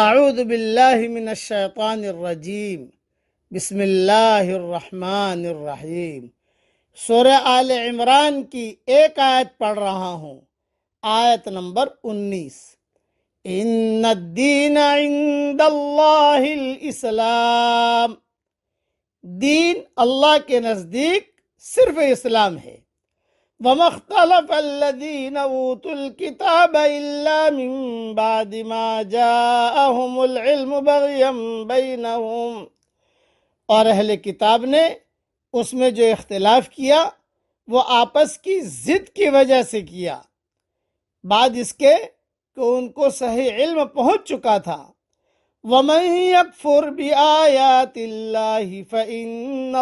आउदबिल्लिमिनशैतानरजीम बसमीम सोर आल इमरान की एक आयत पढ़ रहा हूँ आयत नंबर उन्नीस इन्नदीन इस्लाम दीन अल्लाह के नज़दीक सिर्फ इस्लाम है और अहल किताब ने उसमें जो इख्तलाफ किया वो आपस की ज़िद की वजह से किया बाद इसके कि उनको सही इल्म पहुंच चुका था वमई अकफुर भी आयात फ़िन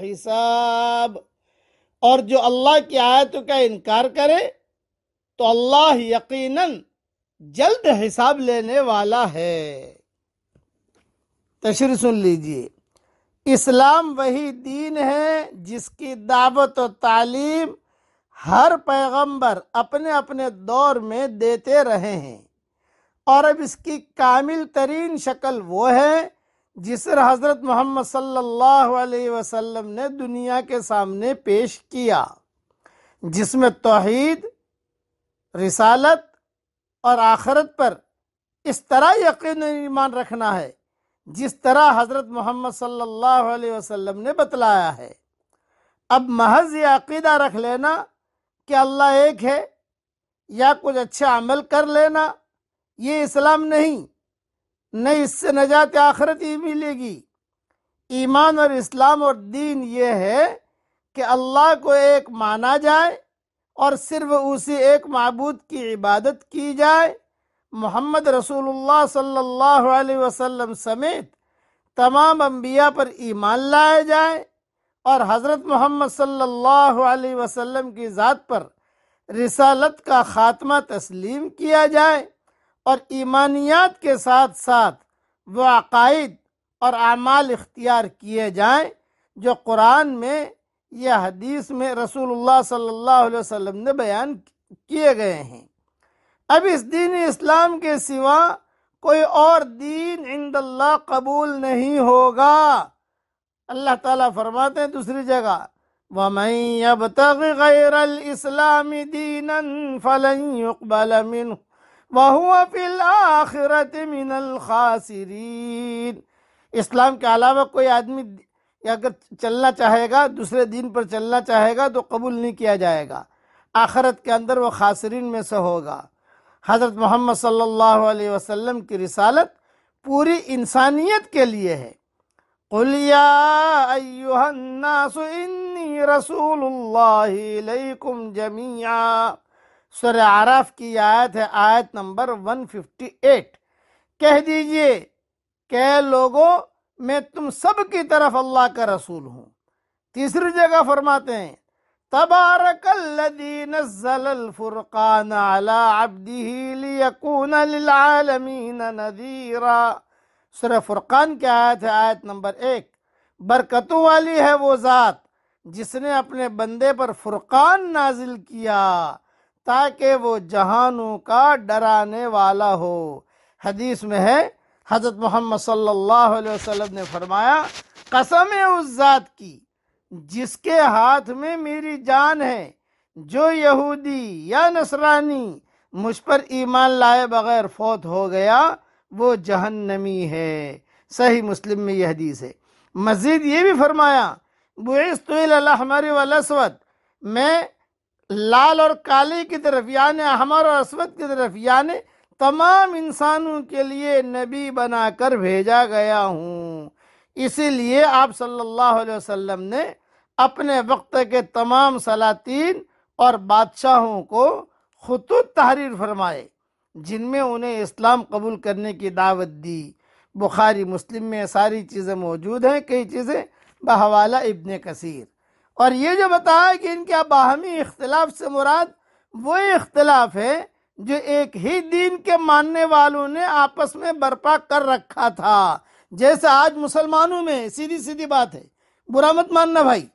हिसाब और जो अल्लाह की आयतों का इनकार करे तो अल्लाह यकीनन जल्द हिसाब लेने वाला है तशर सुन लीजिए इस्लाम वही दीन है जिसकी दावत और तालीम हर पैगंबर अपने अपने दौर में देते रहे हैं और अब इसकी कामिल तरीन शक्ल वो है जिसे हज़रत मोहम्मद सल्लल्लाहु अलैहि वसल्लम ने दुनिया के सामने पेश किया जिसमें तोहद रिसालत और आखरत पर इस तरह यकीन ईमान रखना है जिस तरह हज़रत मोहम्मद सल्लल्लाहु अलैहि वसल्लम ने बतलाया है अब महज ये अकीदा रख लेना कि अल्लाह एक है या कुछ अच्छा अमल कर लेना ये इस्लाम नहीं न इससे नजात आखरत ही मिलेगी ईमान और इस्लाम और दीन ये है कि अल्लाह को एक माना जाए और सिर्फ उसी एक मबूद की इबादत की जाए मोहम्मद रसूलुल्लाह सल्लल्लाहु अलैहि वसल्लम समेत तमाम अम्बिया पर ईमान लाया जाए और हज़रत मोहम्मद सल्लल्लाहु अलैहि वसल्लम की ज़ात पर रिसालत का ख़ात्मा तस्लीम किया जाए और ईमानियात के साथ साथ वह अकायद और अमाल इख्तियार किए जाएं जो कुरान में यह हदीस में रसूलुल्लाह सल्लल्लाहु अलैहि वसल्लम ने बयान किए गए हैं अब इस दीन इस्लाम के सिवा कोई और दीन इंदल्ला कबूल नहीं होगा अल्लाह ताला फरमाते हैं दूसरी जगह वमैब तक इस्लामी दीन फलन युकबल वहुआ फिल आखिरत मिनल इस्लाम के अलावा कोई आदमी अगर चलना चाहेगा दूसरे दिन पर चलना चाहेगा तो कबूल नहीं किया जाएगा आखरत के अंदर वह खासरीन में से होगा हज़रत मोहम्मद सल्लल्लाहु अलैहि वसल्लम की रिसालत पूरी इंसानियत के लिए है कुलिया रसूलुल्लाह जमीया सुर आरफ की आयत है आयत नंबर 158 कह दीजिए कह लोगों मैं तुम सब की तरफ अल्लाह का रसूल हूँ तीसरी जगह फरमाते हैं तबारकल्लदीनज़लफ़ुरक़ान अला की आयत है आयत नंबर एक बरकतों वाली है वो ज़ात जिसने अपने बंदे पर फुरक़ान नाजिल किया ताकि वो जहानों का डराने वाला हो हदीस में है हज़रत मोहम्मद सल्लल्लाहु अलैहि वसल्लम ने फरमाया कसम है उस ज़ात की जिसके हाथ में मेरी जान है जो यहूदी या नसरानी मुझ पर ईमान लाए बगैर फौत हो गया वो जहन्नमी है सही मुस्लिम में यह हदीस है मज़ीद ये भी फरमाया बुस्तुलहमर वलस्वत मैं लाल और काले की तरफ यानि हमर और की तरफ यानि तमाम इंसानों के लिए नबी बनाकर भेजा गया हूँ इसीलिए आप सल्लल्लाहु अलैहि वसल्लम ने अपने वक्त के तमाम सलातीन और बादशाहों को खतूत तहरीर फरमाए जिनमें उन्हें इस्लाम कबूल करने की दावत दी बुखारी मुस्लिम में सारी चीज़ें मौजूद हैं कई चीज़ें बहवाला इब्न कसीर और ये जो बताया कि इनके बाहमी इख्तलाफ से मुराद वो इख्तलाफ है जो एक ही दीन के मानने वालों ने आपस में बर्पा कर रखा था जैसे आज मुसलमानों में सीधी सीधी बात है बुरा मत मानना भाई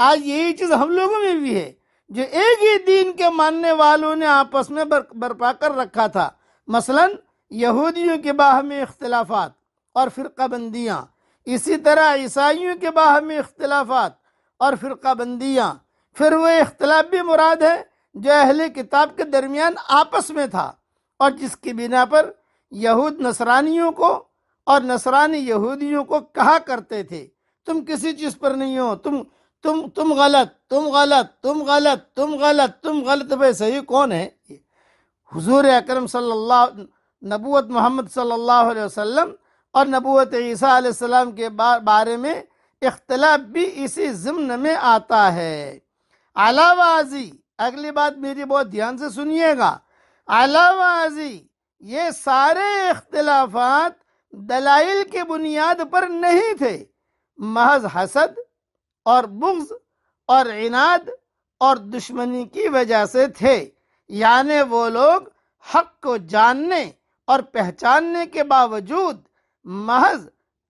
आज यही चीज हम लोगों में भी है जो एक ही दीन के मानने वालों ने आपस में बर बर्पा कर रखा था मसलन यहूदियों के बाहमी इख्तलाफात और फिर बंदियाँ इसी तरह ईसाइयों के बाहमी इख्तलाफात और फ़िरका बंदियाँ फिर वह इख्तलाफ भी मुराद है जो अहल किताब के दरमियान आपस में था और जिसकी बिना पर यहूद नसरानियों को और नसरानी यहूदियों को कहा करते थे तुम किसी चीज़ पर नहीं हो तुम तुम तुम गलत तुम गलत तुम गलत तुम गलत तुम गलत भाई सही कौन है हुजूर अकरम सल्लल्लाहु नबूत मोहम्मद सल्लल्लाहु अलैहि वसल्लम और नबूत ईसा के बारे में इख्तलाफ भी इसी जमन में आता है अलावाजी अगली बात मेरी बहुत ध्यान से सुनिएगा अलावाजी ये सारे इख्तलाफात दलाइल की बुनियाद पर नहीं थे महज हसद और बुग्ज और इनाद और दुश्मनी की वजह से थे यानि वो लोग हक को जानने और पहचानने के बावजूद महज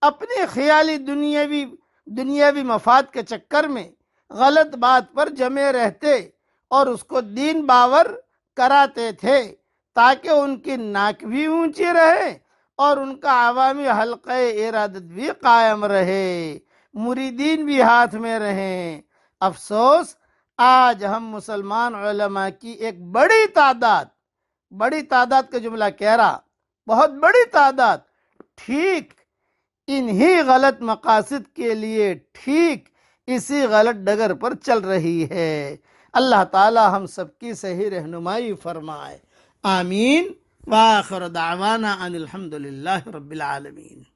अपनी ख्याली दुनियावी दुनियावी मफाद के चक्कर में गलत बात पर जमे रहते और उसको दीन बावर कराते थे ताकि उनकी नाक भी ऊंची रहे और उनका आवामी हल्के इरादत भी कायम रहे मुरीदीन भी हाथ में रहें अफसोस आज हम मुसलमान की एक बड़ी तादाद बड़ी तादाद का जुमला कह रहा बहुत बड़ी तादाद ठीक इन्हीं गलत मकासद के लिए ठीक इसी गलत डगर पर चल रही है अल्लाह ताला हम सबकी सही रहनुमाई फरमाए आमीन वाखर दावाना अनिलहमदिल्ला रबालमीन